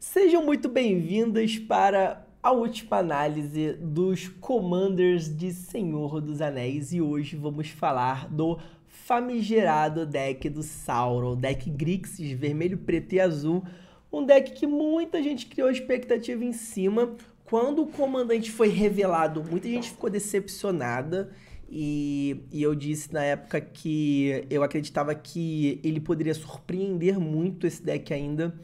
Sejam muito bem-vindas para a última análise dos Commanders de Senhor dos Anéis e hoje vamos falar do famigerado deck do Sauron, deck Grixis vermelho, preto e azul, um deck que muita gente criou expectativa em cima. Quando o comandante foi revelado, muita gente ficou decepcionada. E, e, eu disse na época que eu acreditava que ele poderia surpreender muito esse deck ainda.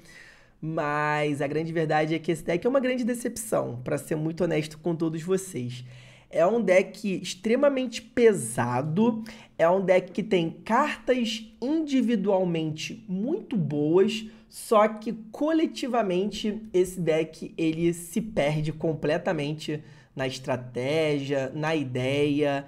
Mas a grande verdade é que esse deck é uma grande decepção, para ser muito honesto com todos vocês. É um deck extremamente pesado, é um deck que tem cartas individualmente muito boas, só que coletivamente esse deck ele se perde completamente na estratégia, na ideia.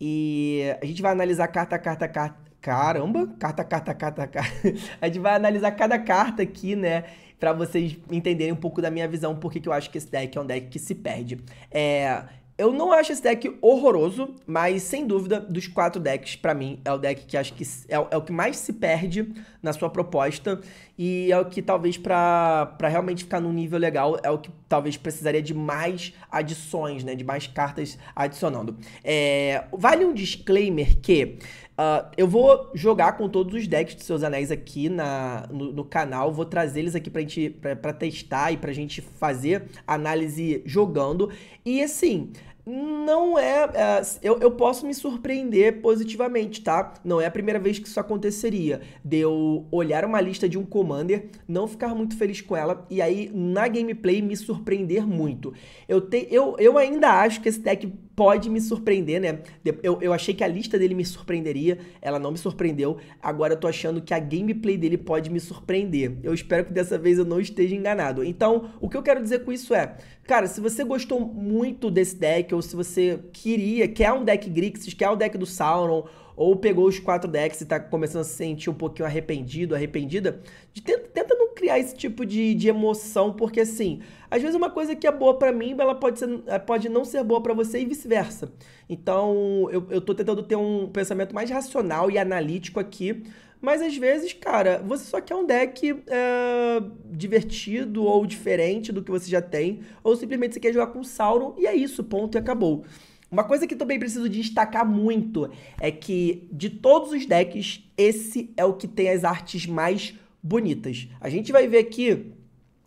E a gente vai analisar carta a carta, carta caramba, carta, carta, carta, carta. A gente vai analisar cada carta aqui, né? Pra vocês entenderem um pouco da minha visão, porque que eu acho que esse deck é um deck que se perde. É, eu não acho esse deck horroroso, mas sem dúvida, dos quatro decks, para mim, é o deck que acho que é, é, o que mais se perde na sua proposta. E é o que talvez para realmente ficar num nível legal, é o que talvez precisaria de mais adições, né? De mais cartas adicionando. É, vale um disclaimer que ah, eu vou jogar com todos os decks de seus anéis aqui na, no, no canal, vou trazer eles aqui pra, gente, pra, pra testar e pra gente fazer análise jogando. E assim, não é. é eu, eu, posso me surpreender positivamente, tá? Não é a primeira vez que isso aconteceria. De eu olhar uma lista de um commander, não ficar muito feliz com ela e aí na gameplay me surpreender muito. Eu, te, eu, eu ainda acho que esse deck pode me surpreender, né? Eu, eu achei que a lista dele me surpreenderia, ela não me surpreendeu. Agora eu tô achando que a gameplay dele pode me surpreender. Eu espero que dessa vez eu não esteja enganado. Então, o que eu quero dizer com isso é, cara, se você gostou muito desse deck, ou se você queria, quer um deck Grixis, quer o um deck do Sauron, ou pegou os quatro decks e tá começando a se sentir um pouquinho arrependido, arrependida, de tenta, tenta não criar esse tipo de, de emoção, porque assim, às vezes uma coisa que é boa para mim, ela pode, ser, eh, pode não ser boa para você e vice-versa. Então, eu, eu tô tentando ter um pensamento mais racional e analítico aqui, mas às vezes, cara, você só quer um deck é, divertido ou diferente do que você já tem, ou simplesmente você quer jogar com Sauron e é isso, ponto e acabou. Uma coisa que também preciso destacar muito é que de todos os decks, esse é o que tem as artes mais bonitas. A gente vai ver aqui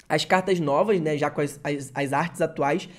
as cartas novas, né, já com as, as, as artes atuais.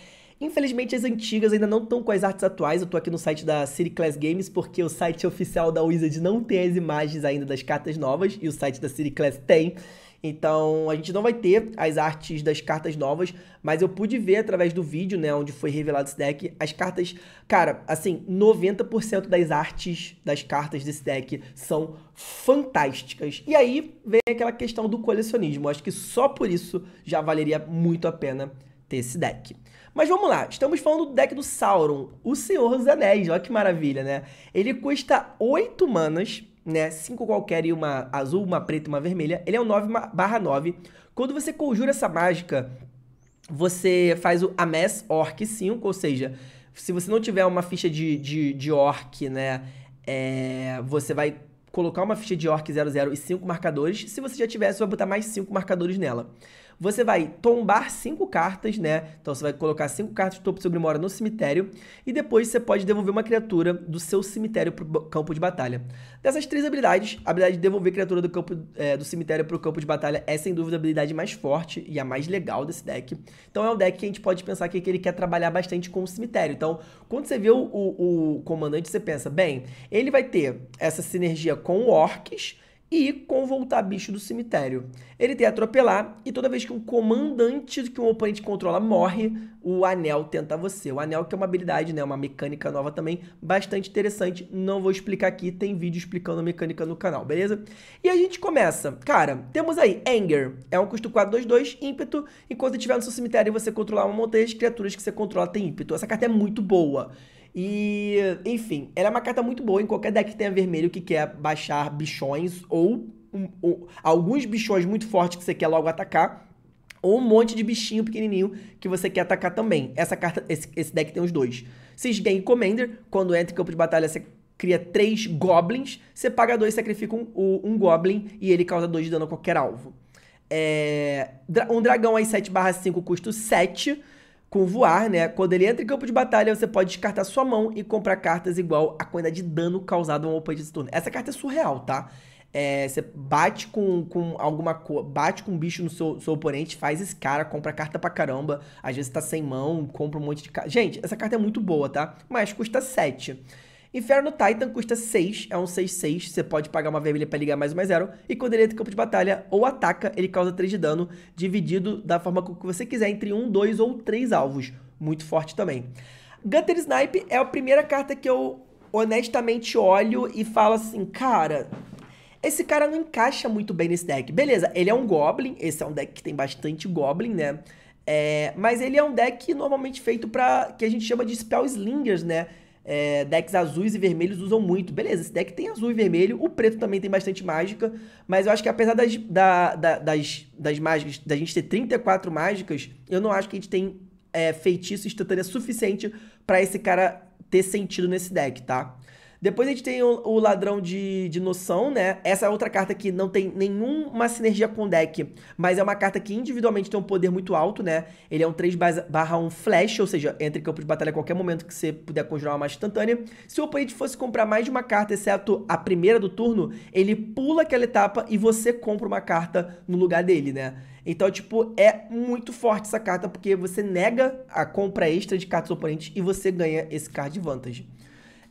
Infelizmente as antigas ainda não estão com as artes atuais, eu estou aqui no site da City Class Games porque o site oficial da Wizard não tem as imagens ainda das cartas novas e o site da City Class tem. Então a gente não vai ter as artes das cartas novas, mas eu pude ver através do vídeo, né, onde foi revelado esse deck, as cartas. Cara, assim, 90% das artes das cartas desse deck são fantásticas. E aí vem aquela questão do colecionismo. Acho que só por isso já valeria muito a pena ter esse deck. Mas vamos lá, estamos falando do deck do Sauron, o Senhor dos Anéis, olha que maravilha, né? Ele custa 8 manas, né? 5 qualquer e uma azul, uma preta e uma vermelha. Ele é um 9 barra 9. Quando você conjura essa mágica, você faz o Ames Orc 5, ou seja, se você não tiver uma ficha de, de, de Orc, né? É, você vai colocar uma ficha de Orc 00 e 5 marcadores. Se você já tiver, você vai botar mais 5 marcadores nela você vai tombar cinco cartas, né? Então você vai colocar cinco cartas de topo do seu Grimório no cemitério e depois você pode devolver uma criatura do seu cemitério para o campo de batalha. Dessas três habilidades, a habilidade de devolver criatura do, campo, é, do cemitério para o campo de batalha é sem dúvida a habilidade mais forte e a mais legal desse deck. Então é um deck que a gente pode pensar que, ele quer trabalhar bastante com o cemitério. Então, quando você vê o, o, o comandante, você pensa, bem, ele vai ter essa sinergia com orcs, e com voltar bicho do cemitério. Ele tem atropelar e toda vez que um comandante que um oponente controla morre, o anel tenta você. O anel que é uma habilidade, né, uma mecânica nova também, bastante interessante. Não vou explicar aqui, tem vídeo explicando a mecânica no canal, beleza? E a gente começa. Cara, temos aí Anger, é um custo 4 2 2, ímpeto, enquanto estiver no seu cemitério e você controlar uma montanha de criaturas que você controla tem ímpeto. Essa carta é muito boa. E, enfim, ela é uma carta muito boa em qualquer deck que tenha vermelho que quer baixar bichões ou, um, ou alguns bichões muito fortes que você quer logo atacar ou um monte de bichinho pequenininho que você quer atacar também. Essa carta, esse, esse deck tem os dois. Cisgen Commander, quando entra em campo de batalha, você cria três goblins, você paga dois, sacrifica um, um goblin e ele causa dois de dano a qualquer alvo. É, um dragão aí 7/5 custo 7 com voar, né? Quando ele entra em campo de batalha, você pode descartar sua mão e comprar cartas igual a quantidade de dano causado ao oponente desse turno. Essa carta é surreal, tá? É, você bate com, com alguma coisa, bate com um bicho no seu, seu oponente, faz esse cara, compra carta pra caramba. Às vezes tá sem mão, compra um monte de carta. Gente, essa carta é muito boa, tá? Mas custa 7. Inferno Titan custa 6, é um 6-6, você pode pagar uma vermelha para ligar mais uma zero. E quando ele entra em campo de batalha ou ataca, ele causa 3 de dano, dividido da forma que você quiser, entre 1, 2 ou 3 alvos. Muito forte também. Gunter Snipe é a primeira carta que eu honestamente olho e falo assim, cara, esse cara não encaixa muito bem nesse deck. Beleza, ele é um Goblin, esse é um deck que tem bastante Goblin, né? É, mas ele é um deck normalmente feito para que a gente chama de Spell Slingers, né? É, decks azuis e vermelhos usam muito. Beleza, esse deck tem azul e vermelho, o preto também tem bastante mágica, mas eu acho que apesar das, da, da, das, das mágicas, da gente ter 34 mágicas, eu não acho que a gente tem é, feitiço instantânea suficiente para esse cara ter sentido nesse deck, tá? Depois a gente tem o, o Ladrão de, de Noção, né? Essa é outra carta que não tem nenhuma sinergia com o deck, mas é uma carta que individualmente tem um poder muito alto, né? Ele é um 3 barra 1 flash, ou seja, entra em campo de batalha a qualquer momento que você puder conjurar uma mais instantânea. Se o oponente fosse comprar mais de uma carta, exceto a primeira do turno, ele pula aquela etapa e você compra uma carta no lugar dele, né? Então, tipo, é muito forte essa carta, porque você nega a compra extra de cartas oponentes e você ganha esse card de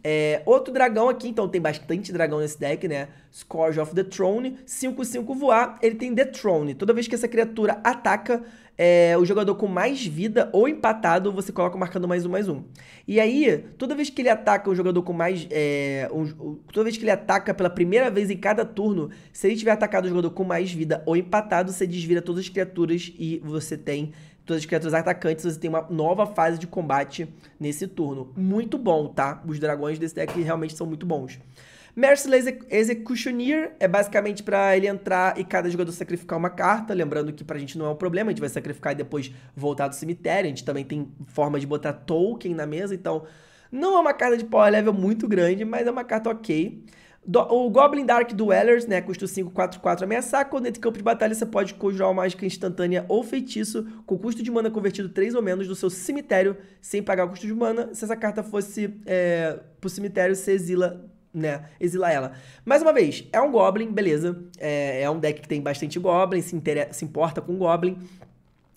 é, outro dragão aqui, então tem bastante dragão nesse deck, né? Scourge of the Throne, 5-5 voar, ele tem The Throne. Toda vez que essa criatura ataca é, o jogador com mais vida ou empatado, você coloca marcando mais um, mais um. E aí, toda vez que ele ataca o jogador com mais... É, um, toda vez que ele ataca pela primeira vez em cada turno, se ele tiver atacado o jogador com mais vida ou empatado, você desvira todas as criaturas e você tem todas as criaturas atacantes, você tem uma nova fase de combate nesse turno. Muito bom, tá? Os dragões desse deck realmente são muito bons. Merciless Executioner é basicamente para ele entrar e cada jogador sacrificar uma carta. Lembrando que pra gente não é um problema, a gente vai sacrificar e depois voltar do cemitério. A gente também tem forma de botar token na mesa, então não é uma carta de power level muito grande, mas é uma carta ok. Do, o Goblin Dark Dwellers, né, custa 5, 4, 4, ameaçar. Quando entra em campo de batalha, você pode conjurar uma mágica instantânea ou feitiço com custo de mana convertido 3 ou menos do seu cemitério, sem pagar o custo de mana. Se essa carta fosse é, pro cemitério, você exila né, exila ela. Mais uma vez, é um Goblin, beleza. É, é um deck que tem bastante Goblin, se, se importa com Goblin.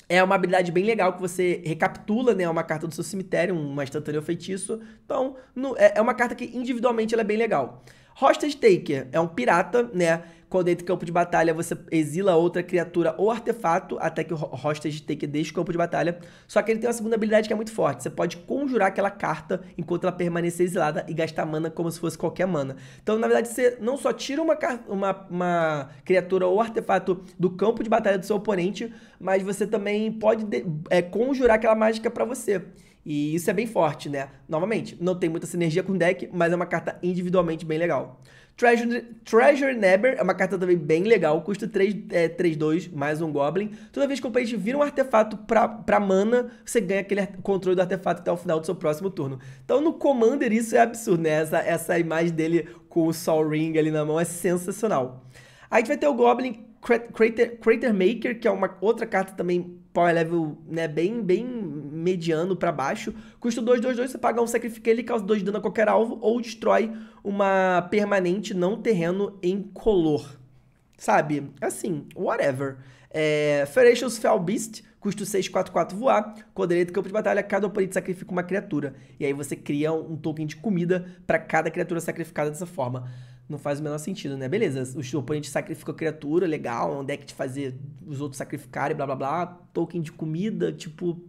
É uma habilidade bem legal que você recapitula, né, uma carta do seu cemitério, uma instantânea ou feitiço. Então, no, é, é, uma carta que individualmente ela é bem legal. Hostage Taker é um pirata, né? Quando entra em campo de batalha, você exila outra criatura ou artefato até que o hostage take deixe o campo de batalha. Só que ele tem uma segunda habilidade que é muito forte. Você pode conjurar aquela carta enquanto ela permanecer exilada e gastar mana como se fosse qualquer mana. Então, na verdade, você não só tira uma, uma, uma criatura ou artefato do campo de batalha do seu oponente, mas você também pode é, conjurar aquela mágica para você. E isso é bem forte, né? Novamente, não tem muita sinergia com o deck, mas é uma carta individualmente bem legal. Treasure, Treasure Neber é uma carta também bem legal, custa 3, é, 3 2 mais um Goblin. Toda vez que o oponente vira um artefato pra, pra mana, você ganha aquele controle do artefato até o final do seu próximo turno. Então no Commander isso é absurdo, né? Essa, essa imagem dele com o Sol Ring ali na mão é sensacional. Aí a gente vai ter o Goblin Crater, Crater Maker, que é uma outra carta também power level, né, bem, bem mediano para baixo. Custa 2, 2, 2, você paga um sacrifica ele, causa 2 de dano a qualquer alvo ou destrói uma permanente não terreno em color. Sabe? Assim, whatever. É, Ferocious Fell Beast, custa 6, 4, 4 voar, quadrilha do campo de batalha, cada oponente sacrifica uma criatura. E aí você cria um token de comida para cada criatura sacrificada dessa forma não faz o menor sentido, né? Beleza, o oponente sacrifica criatura, legal, é um deck de fazer os outros sacrificarem, blá blá blá, token de comida, tipo.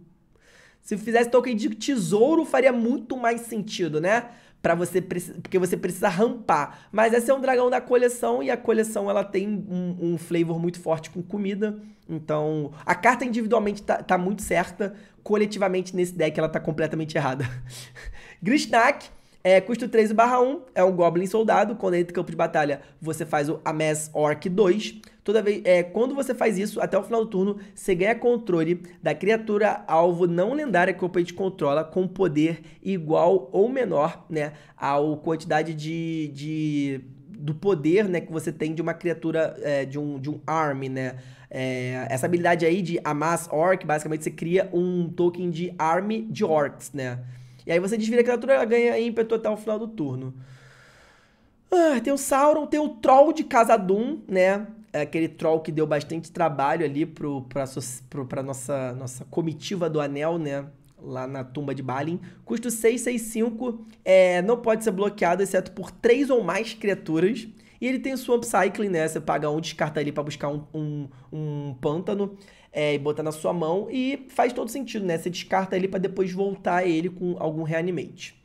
Se fizesse token de tesouro, faria muito mais sentido, né? para você porque você precisa rampar. Mas esse é um dragão da coleção e a coleção ela tem um, um flavor muito forte com comida. Então, a carta individualmente tá, tá muito certa, coletivamente nesse deck ela tá completamente errada. Grishnak é, custo 3 barra 1, é um Goblin Soldado. Quando entra em campo de batalha, você faz o Amass Orc 2. Toda vez, é, quando você faz isso, até o final do turno, você ganha controle da criatura alvo não lendária que o oponente controla com poder igual ou menor né, à quantidade de, de do poder né, que você tem de uma criatura, é, de, um, de um arm, né? É, essa habilidade aí de amass orc, basicamente você cria um token de arm de orcs, né? E aí você desvira a criatura, ela ganha ímpeto até o final do turno. Ah, tem o Sauron, tem o Troll de Casadum, né? É aquele troll que deu bastante trabalho ali pro, pra, pro, pra nossa, nossa comitiva do anel, né? lá na tumba de Balin. Custo 665, é, não pode ser bloqueado, exceto por três ou mais criaturas. E ele tem Swamp Cycling, né? Você paga um, descarta ali para buscar um, um, um, pântano é, e botar na sua mão e faz todo sentido, né? Você descarta ele para depois voltar ele com algum reanimate.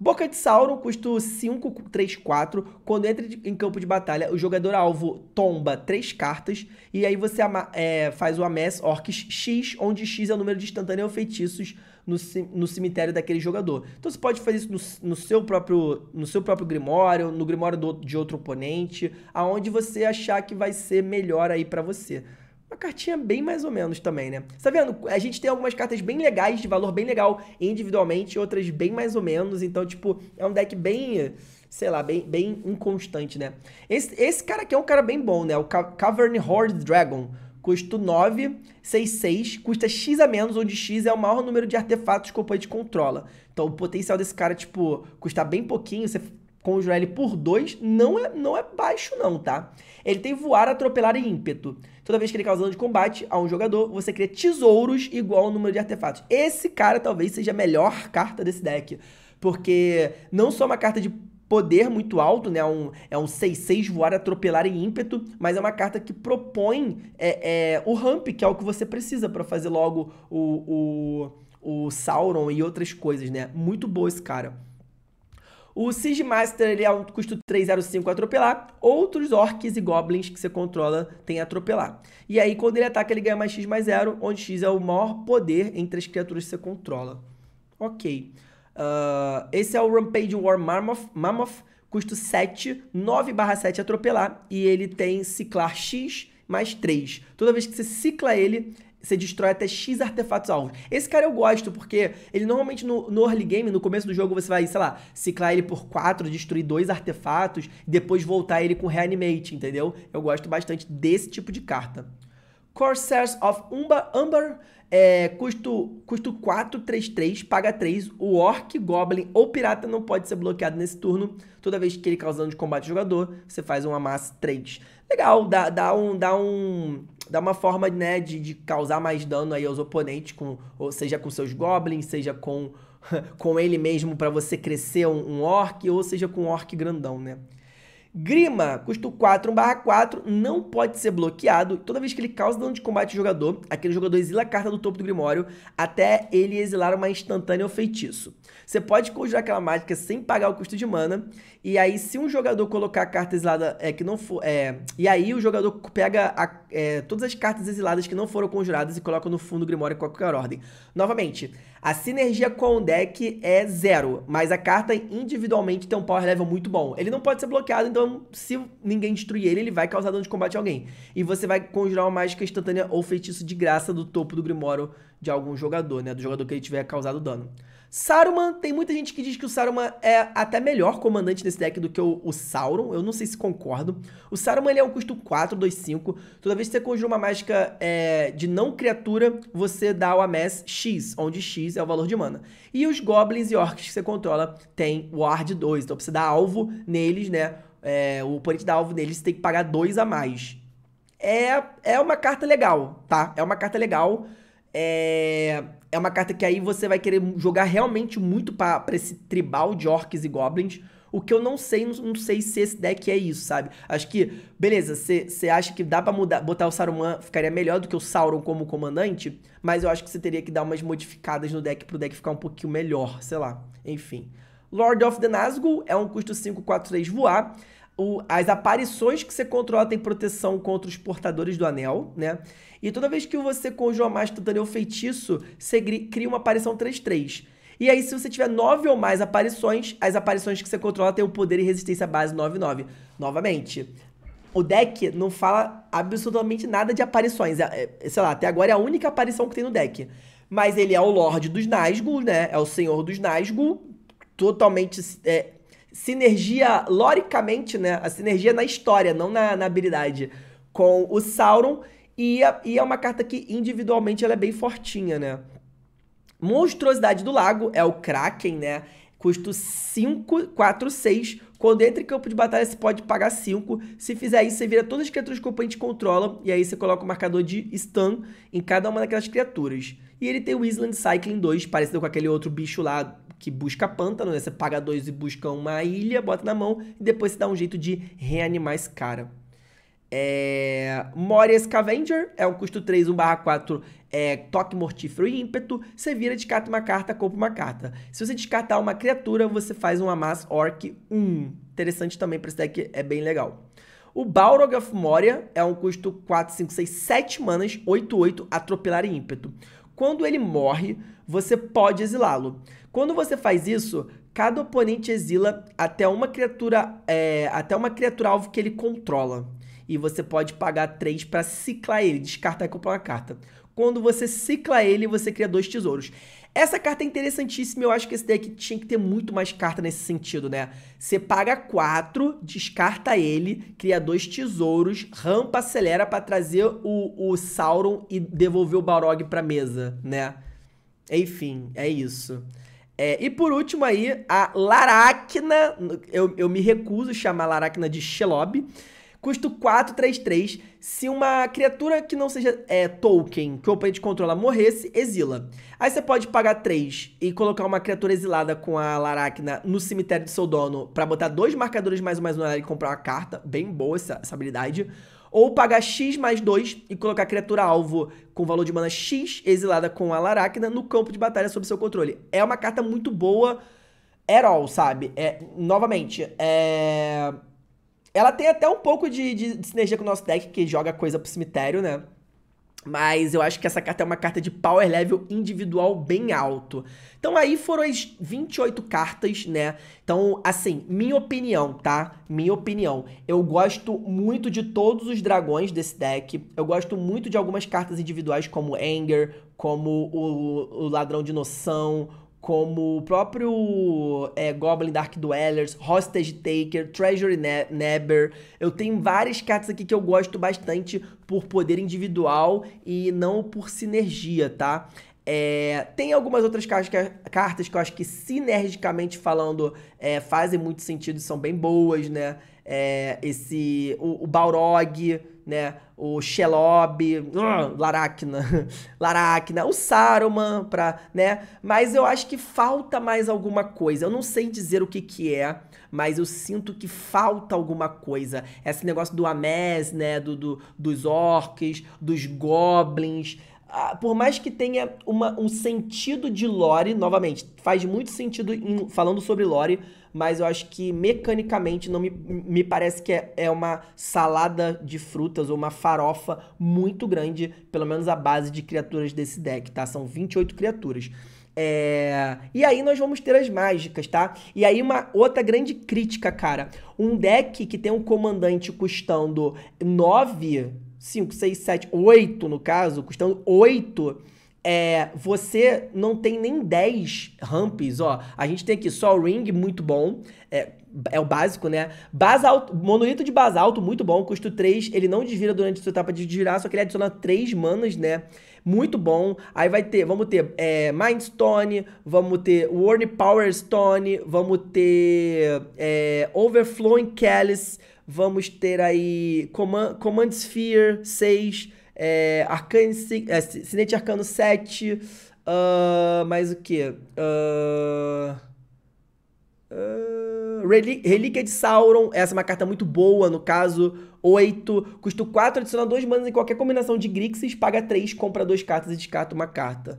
Boca de Sauron, custa 5, 3, 4. Quando entra em campo de batalha, o jogador alvo tomba 3 cartas. E aí você é, faz o Amass Orcs X, onde X é o número de instantâneo feitiços no, no cemitério daquele jogador. Então você pode fazer isso no, no, seu, próprio, no seu próprio Grimório, no Grimório do, de outro oponente, aonde você achar que vai ser melhor aí para você. Uma cartinha bem mais ou menos também, né? Tá vendo? A gente tem algumas cartas bem legais, de valor bem legal individualmente, outras bem mais ou menos. Então, tipo, é um deck bem, sei lá, bem, bem inconstante, né? Esse, esse cara aqui é um cara bem bom, né? O Ca Cavern Horde Dragon. Custo 9, 6, 6, custa X a menos, onde X é o maior número de artefatos que o oponente controla. Então o potencial desse cara, tipo, custar bem pouquinho, você conjurar ele por 2, não é, não é baixo não, tá? Ele tem voar, atropelar e ímpeto. Toda vez que ele causa tá dano de combate a um jogador, você cria tesouros igual ao número de artefatos. Esse cara talvez seja a melhor carta desse deck. Porque não só é uma carta de poder muito alto, né? É um, é um 6-6 voar, atropelar em ímpeto, mas é uma carta que propõe é, é, o ramp, que é o que você precisa para fazer logo o, o, o Sauron e outras coisas, né? Muito boa esse cara. O Master ele é um custo 305 atropelar. Outros orcs e goblins que você controla tem atropelar. E aí, quando ele ataca, ele ganha mais X mais 0, onde X é o maior poder entre as criaturas que você controla. Ok. Uh, esse é o Rampage War Mammoth, Mammoth custo 7, 9 barra 7 atropelar. E ele tem ciclar X mais 3. Toda vez que você cicla ele, você destrói até X artefatos alvos. Esse cara eu gosto, porque ele normalmente no, no, early game, no começo do jogo, você vai, sei lá, ciclar ele por 4, destruir dois artefatos, depois voltar ele com reanimate, entendeu? Eu gosto bastante desse tipo de carta. Corsairs of Umba, Umber, é, custo, custo 4, 3, 3, paga 3. O Orc, Goblin ou Pirata não pode ser bloqueado nesse turno. Toda vez que ele causando de combate ao jogador, você faz uma massa 3. Legal, dá, dá um... Dá um dar uma forma, né, de, de causar mais dano aí aos oponentes, com, ou seja com seus goblins, seja com, com ele mesmo para você crescer um, um orc, ou seja com um orc grandão, né? Grima, custo 4, barra 4, não pode ser bloqueado. Toda vez que ele causa dano de combate ao jogador, aquele jogador exila a carta do topo do Grimório até ele exilar uma instantânea ou feitiço. Você pode conjurar aquela mágica sem pagar o custo de mana, e aí se um jogador colocar a carta exilada é, que não for... É, e aí o jogador pega a, é, todas as cartas exiladas que não foram conjuradas e coloca no fundo do Grimório em qualquer ordem. Novamente, a sinergia com o deck é zero, mas a carta individualmente tem um power level muito bom. Ele não pode ser bloqueado, então se ninguém destruir ele, ele vai causar dano de combate a alguém. E você vai conjurar uma mágica instantânea ou feitiço de graça do topo do Grimório de algum jogador, né? Do jogador que ele tiver causado dano. Saruman, tem muita gente que diz que o Saruman é até melhor comandante nesse deck do que o, o Sauron. Eu não sei se concordo. O Saruman ele é um custo 4, 2, 5. Toda vez que você conjura uma mágica é, de não criatura, você dá o Amess X, onde X é o valor de mana. E os Goblins e Orcs que você controla tem Ward 2. Então pra você dar alvo neles, né? É, o oponente dá alvo neles, você tem que pagar 2 a mais. É, é uma carta legal, tá? É uma carta legal. É é uma carta que aí você vai querer jogar realmente muito para esse tribal de orcs e goblins. O que eu não sei, não, sei se esse deck é isso, sabe? Acho que, beleza, você acha que dá pra mudar, botar o Saruman, ficaria melhor do que o Sauron como comandante, mas eu acho que você teria que dar umas modificadas no deck pro deck ficar um pouquinho melhor, sei lá. Enfim. Lord of the Nazgul é um custo 5, 4, 3 voar o, as aparições que você controla têm proteção contra os portadores do anel, né? E toda vez que você conjura mais instantâneo ou feitiço, você cria uma aparição 3-3. E aí, se você tiver 9 ou mais aparições, as aparições que você controla têm o poder e resistência base 9-9. Novamente, o deck não fala absolutamente nada de aparições. É, é, sei lá, até agora é a única aparição que tem no deck. Mas ele é o Lorde dos Nazgûl, né? É o Senhor dos Nazgûl, totalmente é, sinergia loricamente, né? A sinergia na história, não na, na habilidade, com o Sauron. E, a, e é uma carta que individualmente ela é bem fortinha, né? Monstruosidade do Lago é o Kraken, né? Custo 5, 4, 6. Quando entra em campo de batalha, você pode pagar 5. Se fizer isso, você vira todas as criaturas que o oponente controla. E aí você coloca o marcador de stun em cada uma daquelas criaturas. E ele tem o Island Cycling 2, parecido com aquele outro bicho lá que busca pântano, né? Você paga dois e busca uma ilha, bota na mão e depois você dá um jeito de reanimar esse cara. É... Moria Scavenger é um custo 3, 1 barra 4, é, toque mortífero e ímpeto. Você vira, descarta uma carta, compra uma carta. Se você descartar uma criatura, você faz um Amass Orc 1. Interessante também pra esse deck, é bem legal. O Balrog of Moria é um custo 4, 5, 6, 7 manas, 8, 8, atropelar e ímpeto. Quando ele morre, você pode exilá-lo. Quando você faz isso, cada oponente exila até uma criatura, é, até uma criatura alvo que ele controla. E você pode pagar 3 para ciclar ele, descartar e comprar uma carta. Quando você cicla ele, você cria dois tesouros. Essa carta é interessantíssima, eu acho que esse deck tinha que ter muito mais carta nesse sentido, né? Você paga 4, descarta ele, cria dois tesouros, rampa acelera para trazer o, o Sauron e devolver o Balrog pra mesa, né? Enfim, é isso. É, e por último aí, a Laracna, eu, eu me recuso a chamar Laracna de Shelob, custo 433. Se uma criatura que não seja é, Tolkien, que o oponente controla, morresse, exila. Aí você pode pagar 3 e colocar uma criatura exilada com a Laracna no cemitério do seu dono para botar dois marcadores mais ou mais no e comprar uma carta. Bem boa essa, essa habilidade. Ou pagar X mais 2 e colocar a criatura alvo com valor de mana X, exilada com a Laracna, no campo de batalha sob seu controle. É uma carta muito boa, at all, sabe? É, novamente, é... Ela tem até um pouco de, de, de sinergia com o nosso deck, que joga coisa pro cemitério, né? Mas eu acho que essa carta é uma carta de power level individual bem alto. Então aí foram as 28 cartas, né? Então, assim, minha opinião, tá? Minha opinião. Eu gosto muito de todos os dragões desse deck. Eu gosto muito de algumas cartas individuais, como Anger, como o, o Ladrão de Noção, como o próprio é, Goblin Dark Dwellers, Hostage Taker, Treasury Neber. Eu tenho várias cartas aqui que eu gosto bastante por poder individual e não por sinergia, tá? É, tem algumas outras cartas que eu acho que sinergicamente falando é, fazem muito sentido e são bem boas, né? é, esse o, o, Balrog, né, o Shelob, uh, Laracna, Laracna, o Saruman, pra, né? Mas eu acho que falta mais alguma coisa. Eu não sei dizer o que que é, mas eu sinto que falta alguma coisa. Esse negócio do Amés, né, do, do dos orcs, dos goblins, por mais que tenha uma, um sentido de lore, novamente, faz muito sentido em, falando sobre lore, mas eu acho que mecanicamente não me, me parece que é, é uma salada de frutas ou uma farofa muito grande, pelo menos a base de criaturas desse deck, tá? São 28 criaturas. É... E aí nós vamos ter as mágicas, tá? E aí uma outra grande crítica, cara. Um deck que tem um comandante custando 9 5, 6, 7, 8 no caso, custando 8, é, você não tem nem 10 ramps, ó. A gente tem aqui só o ring, muito bom, é, é o básico, né? Basalto, monolito de basalto, muito bom, custo 3, ele não desvira durante sua etapa de girar, só que ele adiciona 3 manas, né? Muito bom. Aí vai ter, vamos ter é, Mind Stone, vamos ter Warning Power Stone, vamos ter é, Overflowing Callus, vamos ter aí Command, Command Sphere 6, é, Arcane, é, Cinete Arcano 7, uh, ah, mais o que? Uh, uh, Relíquia de Sauron, essa é uma carta muito boa, no caso, 8, custo 4, adiciona 2 manas em qualquer combinação de Grixis, paga 3, compra 2 cartas e descarta uma carta.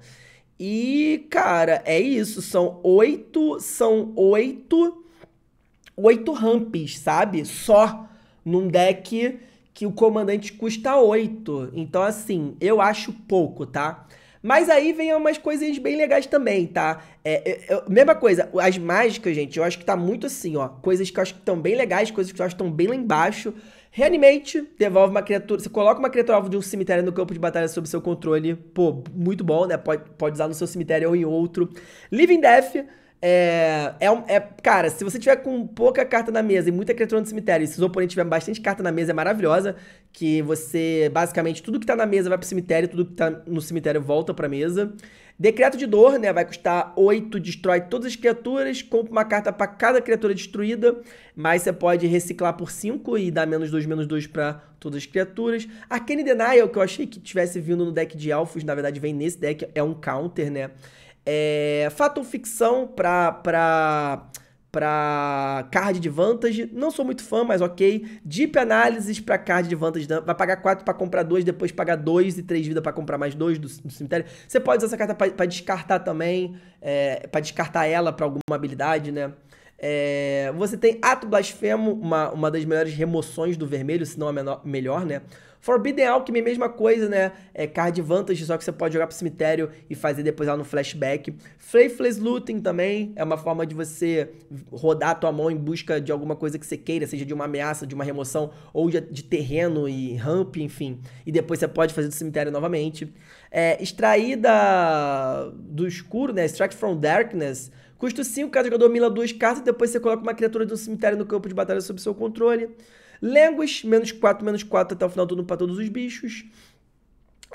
E, cara, é isso, são 8, são 8 oito ramps, sabe? Só num deck que o comandante custa oito. Então, assim, eu acho pouco, tá? Mas aí vem umas coisinhas bem legais também, tá? É, eu, mesma coisa, as mágicas, gente, eu acho que tá muito assim, ó. Coisas que eu acho que estão bem legais, coisas que eu acho que estão bem lá embaixo. Reanimate, devolve uma criatura. Você coloca uma criatura alvo de um cemitério no campo de batalha sob seu controle. Pô, muito bom, né? Pode, pode usar no seu cemitério ou em outro. Living Death é, é, é, cara, se você tiver com pouca carta na mesa e muita criatura no cemitério, e se o oponentes tiver bastante carta na mesa, é maravilhosa. Que você, basicamente, tudo que tá na mesa vai pro cemitério, tudo que tá no cemitério volta pra mesa. Decreto de dor, né? Vai custar 8, destrói todas as criaturas, compra uma carta para cada criatura destruída, mas você pode reciclar por 5 e dar menos 2, menos 2 pra todas as criaturas. Arcane Denial, que eu achei que tivesse vindo no deck de elfos, na verdade vem nesse deck, é um counter, né? É, fato ou ficção pra, pra, pra card de vantage, não sou muito fã, mas ok. Deep análises pra card de vantage, vai pagar 4 para comprar 2, depois pagar 2 e 3 vida para comprar mais 2 do, do, cemitério. Você pode usar essa carta para descartar também, é, para descartar ela para alguma habilidade, né? É, você tem Ato Blasfemo, uma, uma das melhores remoções do vermelho, se não a menor, melhor, né? Forbidden Alchemy, é mesma coisa, né? É card vantage, só que você pode jogar pro cemitério e fazer depois lá no flashback. Faithless Looting também é uma forma de você rodar a tua mão em busca de alguma coisa que você queira, seja de uma ameaça, de uma remoção, ou de, de terreno e ramp, enfim. E depois você pode fazer do cemitério novamente. É, extraída do escuro, né? Extract from Darkness. Custa 5, cada jogador mila duas cartas e depois você coloca uma criatura de um cemitério no campo de batalha sob seu controle. Línguas, menos 4, menos 4 até o final do turno pra todos os bichos.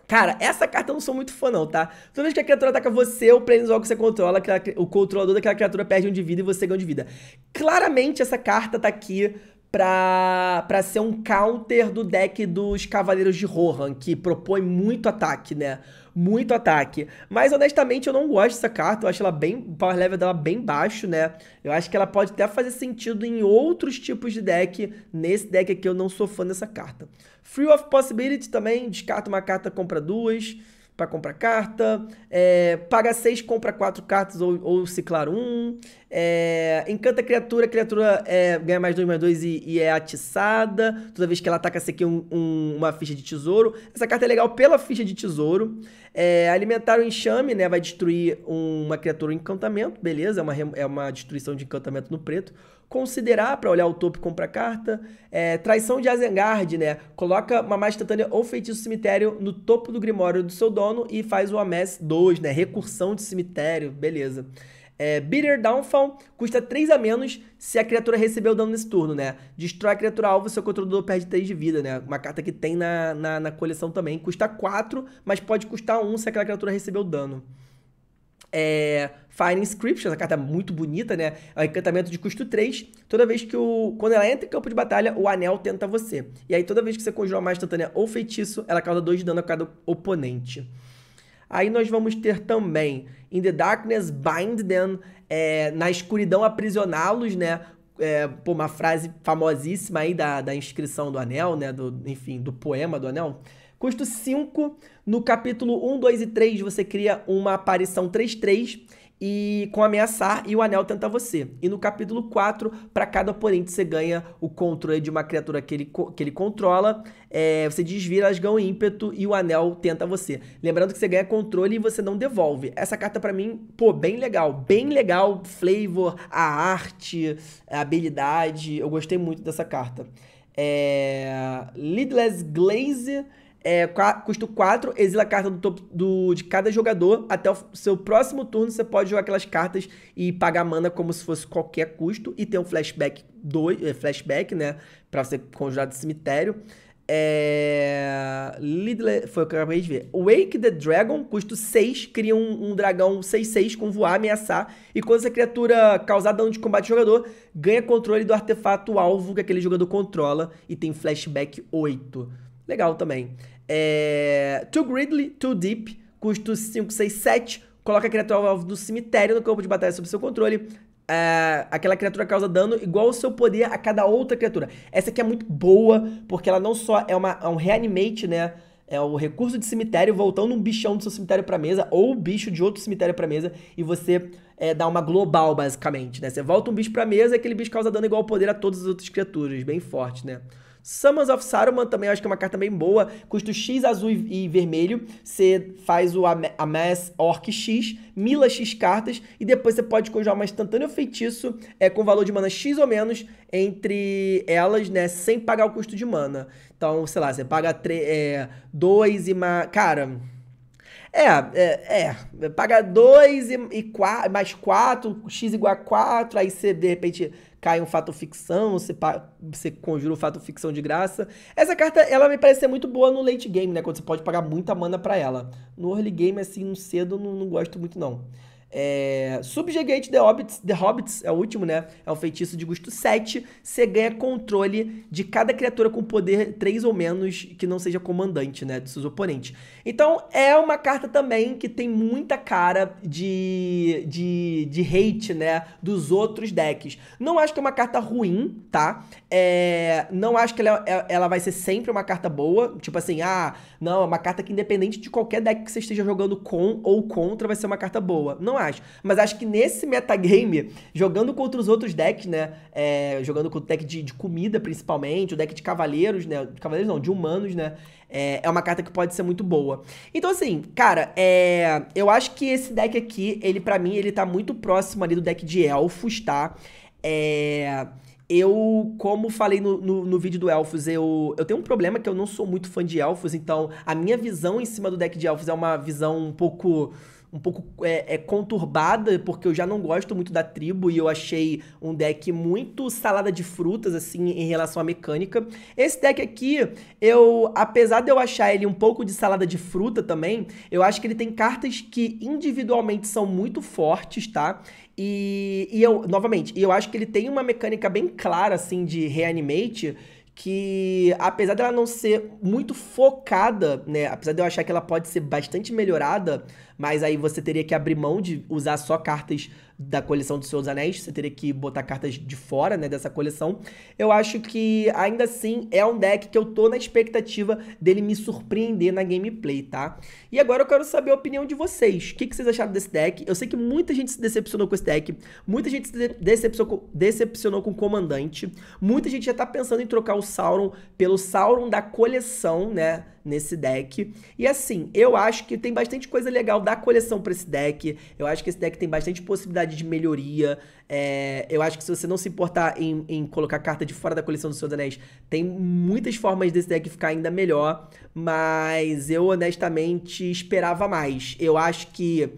Cara, essa carta eu não sou muito fã, não, tá? Toda vez que a criatura ataca você, o planeswalker que você controla, o controlador daquela criatura perde um de vida e você ganha um de vida. Claramente essa carta tá aqui pra, pra ser um counter do deck dos Cavaleiros de Rohan, que propõe muito ataque, né? Muito ataque. Mas honestamente eu não gosto dessa carta, eu acho ela bem. O power level dela bem baixo, né? Eu acho que ela pode até fazer sentido em outros tipos de deck. Nesse deck aqui eu não sou fã dessa carta. Free of Possibility também, descarta uma carta, compra duas para comprar carta, é, paga 6, compra 4 cartas ou, ou ciclar 1, um, é, encanta a criatura, a criatura é, ganha mais 2, mais 2 e, e, é atiçada, toda vez que ela ataca aqui um, um, uma ficha de tesouro. Essa carta é legal pela ficha de tesouro. alimentar o enxame, né, vai destruir uma criatura um encantamento, beleza, é uma, é uma destruição de encantamento no preto considerar para olhar o topo e comprar carta. É, traição de Azengard, né? Coloca uma mais instantânea ou feitiço cemitério no topo do grimório do seu dono e faz o Ames 2, né? Recursão de cemitério, beleza. É, Bitter Downfall custa 3 a menos se a criatura recebeu dano nesse turno, né? Destrói a criatura alvo, seu controlador perde 3 de vida, né? Uma carta que tem na, na, na coleção também. Custa 4, mas pode custar 1 se aquela criatura recebeu dano é, Fire Inscription, essa carta é muito bonita, né? É um encantamento de custo 3. Toda vez que o. Quando ela entra em campo de batalha, o anel tenta você. E aí, toda vez que você conjura uma instantânea ou feitiço, ela causa 2 de dano a cada oponente. Aí nós vamos ter também In the Darkness Bind Them, é, na escuridão aprisioná-los, né? É, pô, uma frase famosíssima aí da, da inscrição do anel, né? Do, enfim, do poema do anel. Custo 5, no capítulo 1, 2 e 3 você cria uma aparição 3-3 e com ameaçar e o anel tenta você. E no capítulo 4, para cada oponente você ganha o controle de uma criatura que ele, que ele controla, é, você desvira, elas ganham ímpeto e o anel tenta você. Lembrando que você ganha controle e você não devolve. Essa carta para mim, pô, bem legal, bem legal, flavor, a arte, a habilidade, eu gostei muito dessa carta. É... Lidless Glaze é, custo 4, exila a carta do topo do, de cada jogador. Até o seu próximo turno, você pode jogar aquelas cartas e pagar mana como se fosse qualquer custo. E tem um flashback, dois, é, flashback né? Pra você conjurar do cemitério. É... Lidle... Foi o que eu acabei de ver. Wake the Dragon, custo 6, cria um, um dragão 6-6 com voar, ameaçar. E quando essa criatura causar dano de combate ao jogador, ganha controle do artefato alvo que aquele jogador controla e tem flashback 8. Legal também. É... Too Gridley, Too Deep, custo 7. Coloca a criatura ao alvo do cemitério no campo de batalha sob seu controle. É, aquela criatura causa dano igual ao seu poder a cada outra criatura. Essa aqui é muito boa, porque ela não só é, uma, é um reanimate, né? É o recurso de cemitério voltando um bichão do seu cemitério pra mesa, ou um bicho de outro cemitério pra mesa, e você é, dá uma global, basicamente, né? Você volta um bicho pra mesa e aquele bicho causa dano igual ao poder a todas as outras criaturas. Bem forte, né? Summons of Saruman também acho que é uma carta bem boa. Custo X azul e, e vermelho. Você faz o Am Amass Orc X, mila X cartas. E depois você pode conjurar uma instantânea feitiço é, com valor de mana X ou menos entre elas, né? Sem pagar o custo de mana. Então, sei lá, você paga 3, é, 2 e mais. Cara. É, é, é. Paga 2 e, e quatro, mais 4, x igual a 4, aí você de repente cai um fato ficção, você, você conjura um fato ficção de graça. Essa carta, ela me parece ser muito boa no late game, né? Quando você pode pagar muita mana para ela. No early game, assim, cedo, não, não gosto muito não. É, Subjugate the Hobbits, the Hobbits é o último, né? É um feitiço de custo 7. Você ganha controle de cada criatura com poder 3 ou menos que não seja comandante, né? de seus oponentes. Então é uma carta também que tem muita cara de, de, de hate, né? Dos outros decks. Não acho que é uma carta ruim, tá? É, não acho que ela, é, ela vai ser sempre uma carta boa. Tipo assim, ah, não, é uma carta que independente de qualquer deck que você esteja jogando com ou contra, vai ser uma carta boa. Não acho. Mas acho que nesse metagame, jogando contra os outros decks, né? É, jogando com o deck de, de, comida, principalmente, o deck de cavaleiros, né? De cavaleiros não, de humanos, né? É, é uma carta que pode ser muito boa. Então, assim, cara, é, eu acho que esse deck aqui, ele para mim, ele tá muito próximo ali do deck de elfos, tá? É eu, como falei no, no, no, vídeo do Elfos, eu, eu tenho um problema que eu não sou muito fã de Elfos, então a minha visão em cima do deck de Elfos é uma visão um pouco um pouco é, é, conturbada, porque eu já não gosto muito da tribo e eu achei um deck muito salada de frutas, assim, em relação à mecânica. Esse deck aqui, eu, apesar de eu achar ele um pouco de salada de fruta também, eu acho que ele tem cartas que individualmente são muito fortes, tá? E, e eu, novamente, eu acho que ele tem uma mecânica bem clara, assim, de reanimate, que apesar dela não ser muito focada, né, apesar de eu achar que ela pode ser bastante melhorada, mas aí você teria que abrir mão de usar só cartas da coleção do Senhor dos Anéis, você teria que botar cartas de fora, né, dessa coleção. Eu acho que, ainda assim, é um deck que eu tô na expectativa dele me surpreender na gameplay, tá? E agora eu quero saber a opinião de vocês. O que, que vocês acharam desse deck? Eu sei que muita gente se decepcionou com esse deck, muita gente se decepcionou, decepcionou com o Comandante, muita gente já tá pensando em trocar o Sauron pelo Sauron da coleção, né, nesse deck. E assim, eu acho que tem bastante coisa legal da coleção pra esse deck, eu acho que esse deck tem bastante possibilidade de melhoria. É, eu acho que se você não se importar em, em colocar carta de fora da coleção do Senhor dos Anéis, tem muitas formas desse deck ficar ainda melhor. Mas eu honestamente esperava mais. Eu acho que.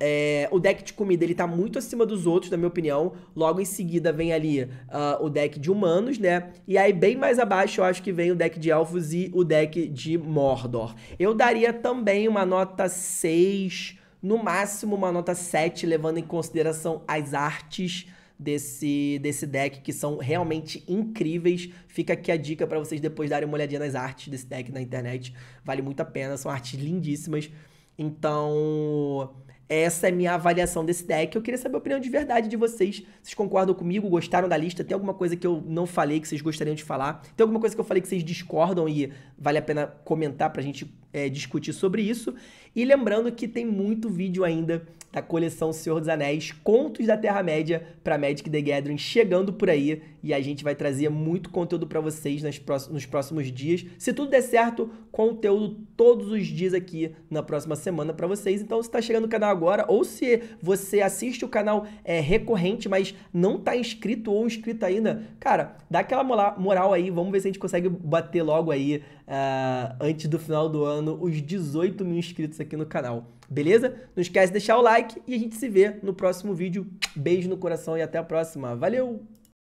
É, o deck de comida ele tá muito acima dos outros, na minha opinião. Logo em seguida vem ali uh, o deck de humanos, né? E aí, bem mais abaixo, eu acho que vem o deck de elfos e o deck de Mordor. Eu daria também uma nota 6 no máximo uma nota 7, levando em consideração as artes desse, desse deck, que são realmente incríveis. Fica aqui a dica para vocês depois darem uma olhadinha nas artes desse deck na internet. Vale muito a pena, são artes lindíssimas. Então, essa é minha avaliação desse deck. Eu queria saber a opinião de verdade de vocês. Vocês concordam comigo? Gostaram da lista? Tem alguma coisa que eu não falei que vocês gostariam de falar? Tem alguma coisa que eu falei que vocês discordam e vale a pena comentar pra gente é, discutir sobre isso. E lembrando que tem muito vídeo ainda da coleção Senhor dos Anéis, Contos da Terra-média para Magic the Gathering chegando por aí e a gente vai trazer muito conteúdo para vocês nos próximos dias. Se tudo der certo, conteúdo todos os dias aqui na próxima semana para vocês. Então, se está chegando no canal agora ou se você assiste o canal é, recorrente, mas não está inscrito ou inscrito ainda, cara, dá aquela moral aí, vamos ver se a gente consegue bater logo aí uh, antes do final do ano os 18 mil inscritos aqui no canal. Beleza? Não esquece de deixar o like e a gente se vê no próximo vídeo. Beijo no coração e até a próxima. Valeu!